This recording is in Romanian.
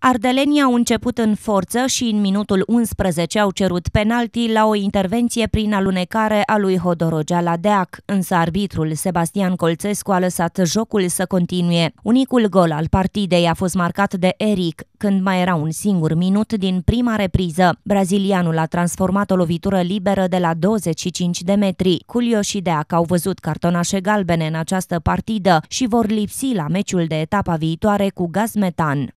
Ardelenii au început în forță și în minutul 11 au cerut penalti la o intervenție prin alunecare a lui Hodorogea la Deac, însă arbitrul Sebastian Colțescu a lăsat jocul să continue. Unicul gol al partidei a fost marcat de Eric, când mai era un singur minut din prima repriză. Brazilianul a transformat o lovitură liberă de la 25 de metri. Culio și Deac au văzut cartonașe galbene în această partidă și vor lipsi la meciul de etapa viitoare cu Gaz Metan.